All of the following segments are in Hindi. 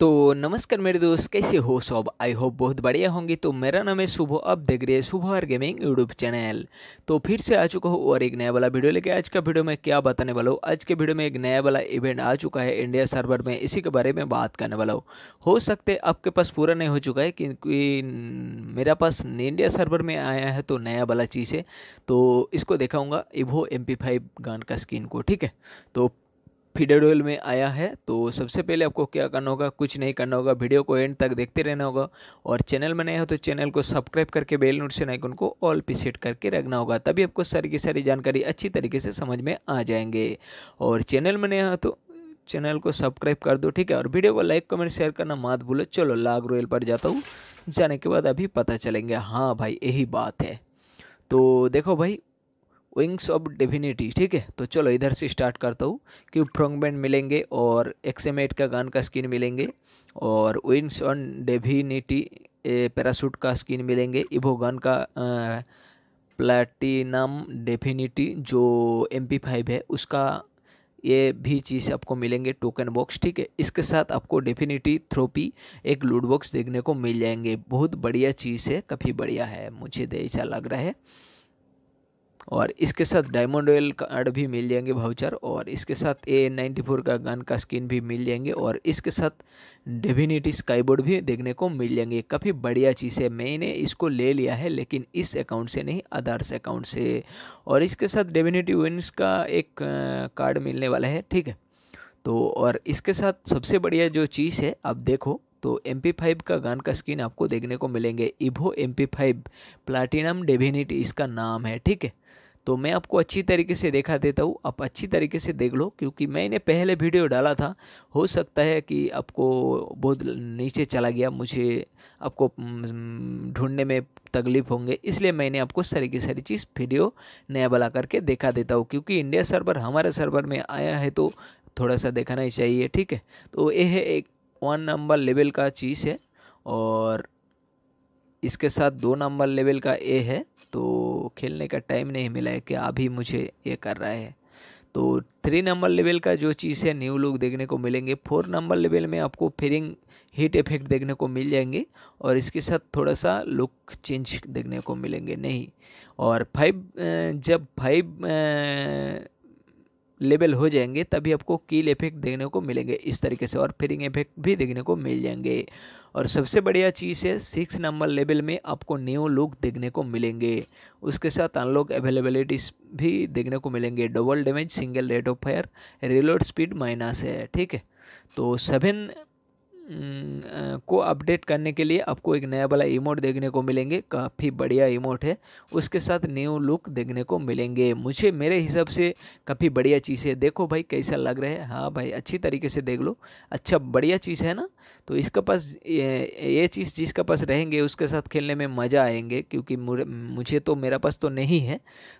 तो नमस्कार मेरे दोस्त कैसे हो सब आई होप बहुत बढ़िया होंगे तो मेरा नाम है शुभ अब देख रहे हैं शुभ हर गेमिंग यूट्यूब चैनल तो फिर से आ चुका हूँ और एक नया वाला वीडियो लेके आज का वीडियो में क्या बताने वाला हूँ आज के वीडियो में एक नया वाला इवेंट आ चुका है इंडिया सर्वर में इसी के बारे में बात करने वाला हूँ हो सकते आपके पास पूरा नहीं हो चुका है क्योंकि मेरा पास इंडिया सर्वर में आया है तो नया वाला चीज़ है तो इसको देखाऊँगा इवो एम पी फाइव का स्क्रीन को ठीक है तो फीडर में आया है तो सबसे पहले आपको क्या करना होगा कुछ नहीं करना होगा वीडियो को एंड तक देखते रहना होगा और चैनल में नए हो तो चैनल को सब्सक्राइब करके बेल नोटिफिकेशन आइकन को ऑल पे सेट करके रखना होगा तभी आपको सारी की सारी जानकारी अच्छी तरीके से समझ में आ जाएंगे और चैनल में नया हो तो चैनल को सब्सक्राइब कर दो ठीक है और वीडियो को लाइक कमेंट शेयर करना मत भूलो चलो लाग रोयल पर जाता हूँ जाने के बाद अभी पता चलेंगे हाँ भाई यही बात है तो देखो भाई विंग्स ऑफ डिविनिटी ठीक है तो चलो इधर से स्टार्ट करता हूँ कि फ्रॉन्ग बैंड मिलेंगे और एक्सेमेट का गान का स्किन मिलेंगे और विंग्स ऑन डेविनिटी पैरासूट का स्किन मिलेंगे इवो गन का आ, प्लैटिनम डेफिनिटी जो एम फाइव है उसका ये भी चीज़ आपको मिलेंगे टोकन बॉक्स ठीक है इसके साथ आपको डेफिनेटली थ्रोपी एक लूट बॉक्स देखने को मिल जाएंगे बहुत बढ़िया चीज़ है काफ़ी बढ़िया है मुझे तो ऐसा लग रहा है और इसके साथ डायमंड ऑयल कार्ड भी मिल जाएंगे भाउचर और इसके साथ ए नाइन्टी फोर का गन का स्किन भी मिल जाएंगे और इसके साथ डेफिनेटी स्काईबोर्ड भी देखने को मिल जाएंगे काफ़ी बढ़िया चीज़ है मैंने इसको ले लिया है लेकिन इस अकाउंट से नहीं अदर्स अकाउंट से और इसके साथ डेफिनेटी विन्स का एक कार्ड मिलने वाला है ठीक है तो और इसके साथ सबसे बढ़िया जो चीज़ है आप देखो तो एम फाइव का गान का स्किन आपको देखने को मिलेंगे Evo M P five platinum divinity इसका नाम है ठीक है तो मैं आपको अच्छी तरीके से देखा देता हूँ आप अच्छी तरीके से देख लो क्योंकि मैंने पहले वीडियो डाला था हो सकता है कि आपको बहुत नीचे चला गया मुझे आपको हम्म, ढूंढने में तकलीफ होंगे इसलिए मैंने आपको सारी की सारी चीज़ वीडियो नया बना करके देखा देता हूँ क्योंकि इंडिया सर्वर हमारे सर्वर में आया है तो थोड़ा सा देखना ही चाहिए ठीक है तो ये है एक वन नंबर लेवल का चीज़ है और इसके साथ दो नंबर लेवल का ए है तो खेलने का टाइम नहीं मिला है कि अभी मुझे ये कर रहा है तो थ्री नंबर लेवल का जो चीज़ है न्यू लुक देखने को मिलेंगे फोर नंबर लेवल में आपको फेरिंग हीट इफेक्ट देखने को मिल जाएंगे और इसके साथ थोड़ा सा लुक चेंज देखने को मिलेंगे नहीं और फाइव जब फाइव लेवल हो जाएंगे तभी आपको कील इफेक्ट देखने को मिलेंगे इस तरीके से और फिरिंग इफेक्ट भी देखने को मिल जाएंगे और सबसे बढ़िया चीज़ है सिक्स नंबर लेवल में आपको न्यू लुक देखने को मिलेंगे उसके साथ अनलॉक अवेलेबिलिटीज भी देखने को मिलेंगे double damage single rate of fire reload speed minus है ठीक है तो सेवन को अपडेट करने के लिए आपको एक नया वाला इमोट देखने को मिलेंगे काफ़ी बढ़िया इमोट है उसके साथ न्यू लुक देखने को मिलेंगे मुझे मेरे हिसाब से काफ़ी बढ़िया चीज़ है देखो भाई कैसा लग रहा है हाँ भाई अच्छी तरीके से देख लो अच्छा बढ़िया चीज़ है ना तो इसके पास ये, चीज़ जिसके पास रहेंगे उसके साथ खेलने में मज़ा आएंगे क्योंकि मुझे तो मेरा पास तो नहीं है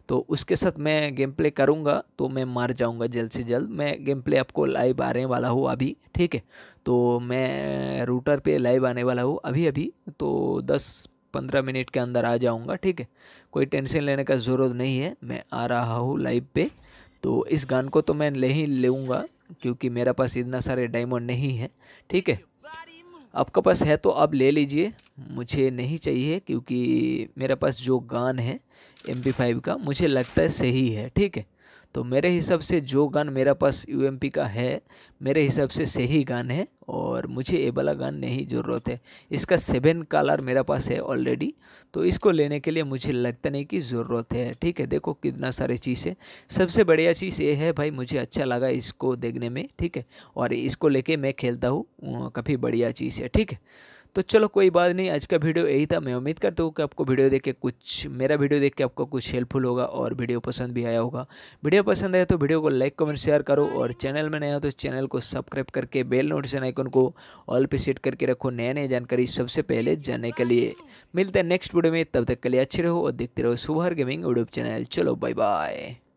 तो उसके साथ मैं गेम प्ले करूँगा तो मैं मार जाऊँगा जल्द से जल्द मैं गेम प्ले आपको लाइव रहे वाला हूँ अभी ठीक है तो मैं रूटर पे लाइव आने वाला हूँ अभी अभी तो दस पंद्रह मिनट के अंदर आ जाऊँगा ठीक है कोई टेंशन लेने का ज़रूरत नहीं है मैं आ रहा हूँ लाइव पे तो इस गान को तो मैं ले ही लूँगा क्योंकि मेरा पास इतना सारे डायमंड नहीं है ठीक है आपके पास है तो आप ले लीजिए मुझे नहीं चाहिए क्योंकि मेरे पास जो गान है एम फाइव का मुझे लगता है सही है ठीक है तो मेरे हिसाब से जो गान मेरा पास यू का है मेरे हिसाब से सही गान है और मुझे ये वाला गान नहीं ज़रूरत है इसका सेवन कलर मेरा पास है ऑलरेडी तो इसको लेने के लिए मुझे लगता नहीं कि ज़रूरत है ठीक है देखो कितना सारे चीज़ है सबसे बढ़िया चीज़ ये है भाई मुझे अच्छा लगा इसको देखने में ठीक है और इसको लेके मैं खेलता हूँ काफ़ी बढ़िया चीज़ है ठीक है तो चलो कोई बात नहीं आज का वीडियो यही था मैं उम्मीद करता हूँ कि आपको वीडियो देख के कुछ मेरा वीडियो देख के आपको कुछ हेल्पफुल होगा और वीडियो पसंद भी आया होगा वीडियो पसंद आया तो वीडियो को लाइक कमेंट शेयर करो और चैनल में नया हो तो चैनल को सब्सक्राइब करके बेल नोटिफिकेशन आइकन को ऑल पे सेट करके रखो नया नया जानकारी सबसे पहले जानने के लिए मिलते हैं नेक्स्ट वीडियो में तब तक के लिए अच्छे रहो और देखते रहो सुबह गेमिंग यूट्यूब चैनल चलो बाय बाय